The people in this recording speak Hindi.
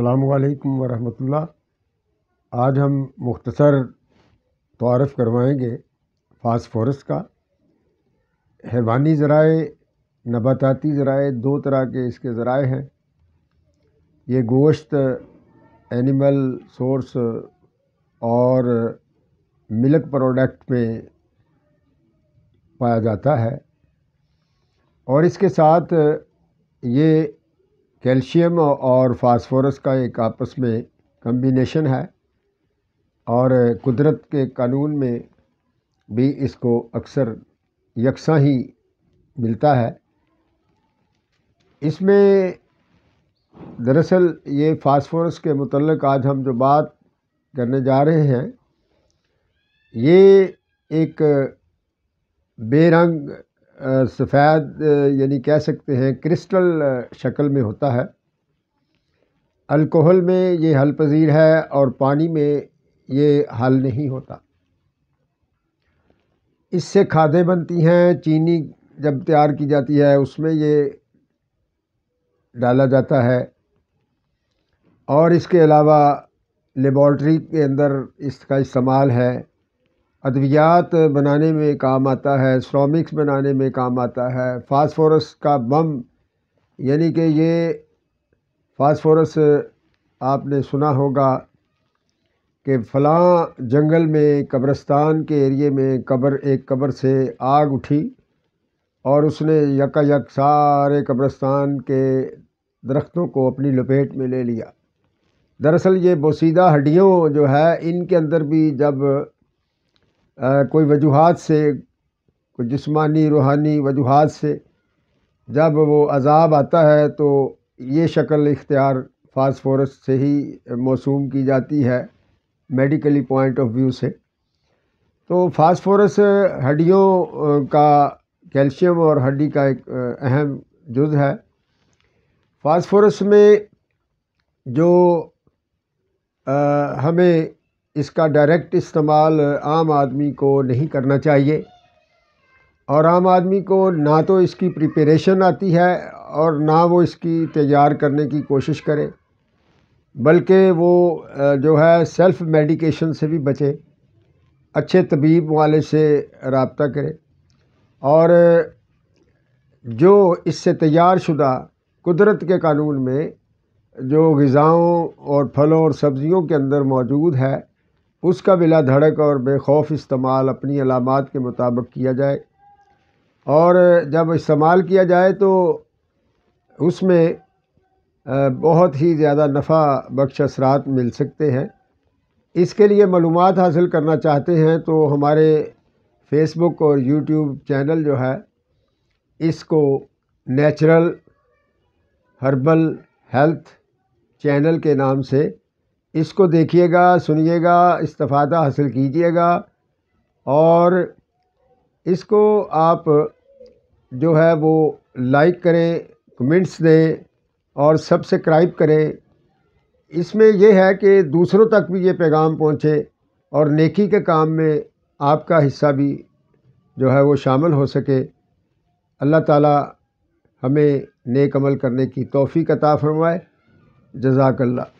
अल्लाम वरहमतुल्ला आज हम मुख्तसर तारफ़ करवाएँगे फास्फोरस का हैवानी ज़राए नबाताती ज़राए दो तरह के इसके ज़राए हैं ये गोश्त एनिमल सोर्स और मिल्क प्रोडक्ट में पाया जाता है और इसके साथ ये कैल्शियम और फास्फोरस का एक आपस में कम्बिनेशन है और कुदरत के कानून में भी इसको अक्सर यकसा ही मिलता है इसमें दरअसल ये फास्फोरस के मतलब आज हम जो बात करने जा रहे हैं ये एक बेरंग सफ़ेद यानी कह सकते हैं क्रिस्टल शक्ल में होता है अल्कोहल में ये हल पज़ीर है और पानी में ये हल नहीं होता इससे खादें बनती हैं चीनी जब तैयार की जाती है उसमें ये डाला जाता है और इसके अलावा लेबॉर्ट्री के अंदर इसका इस्तेमाल है अद्वियात बनाने में काम आता है स्ट्रॉमिक्स बनाने में काम आता है फास्फोरस का बम यानी कि ये फास्फोरस आपने सुना होगा कि फ़लाँ जंगल में कब्रस्तान के एरिए में कब्र एक कब्र से आग उठी और उसने यका यक सारे कब्रस्तान के दरख्तों को अपनी लपेट में ले लिया दरअसल ये बोसीदा हड्डियों जो है इनके अंदर भी जब कोई वजूहत से कोई जिसमानी रूहानी वजूहत से जब वो अजाब आता है तो ये शक्ल इख्तियार फास्फोरस से ही मौसूम की जाती है मेडिकली पॉइंट ऑफ व्यू से तो फास्फोरस हड्डियों का कैल्शियम और हड्डी का एक अहम जुज है फास्फोरस में जो आ, हमें इसका डायरेक्ट इस्तेमाल आम आदमी को नहीं करना चाहिए और आम आदमी को ना तो इसकी प्रिपरेशन आती है और ना वो इसकी तैयार करने की कोशिश करे बल्कि वो जो है सेल्फ़ मेडिकेशन से भी बचे अच्छे तबीब वाले से रबता करे और जो इससे तैयार शुदा कुदरत के कानून में जो गज़ाओं और फलों और सब्ज़ियों के अंदर मौजूद है उसका बिला धड़क और बेखौफ इस्तेमाल अपनी अलामत के मुताबिक किया जाए और जब इस्तेमाल किया जाए तो उसमें बहुत ही ज़्यादा नफ़ा बख्श असरात मिल सकते हैं इसके लिए मालूम हासिल करना चाहते हैं तो हमारे फेसबुक और यूट्यूब चैनल जो है इसको नेचुरल हर्बल हेल्थ चैनल के नाम से इसको देखिएगा सुनिएगा इस्तफ़ादा हासिल कीजिएगा और इसको आप जो है वो लाइक करें कमेंट्स दें और सब्सक्राइब करें इसमें यह है कि दूसरों तक भी ये पैगाम पहुँचे और नेकी के काम में आपका हिस्सा भी जो है वो शामिल हो सके अल्लाह ताला हमें नेक अमल करने की तोहफ़ी का ताफरमाए जजाकल्ला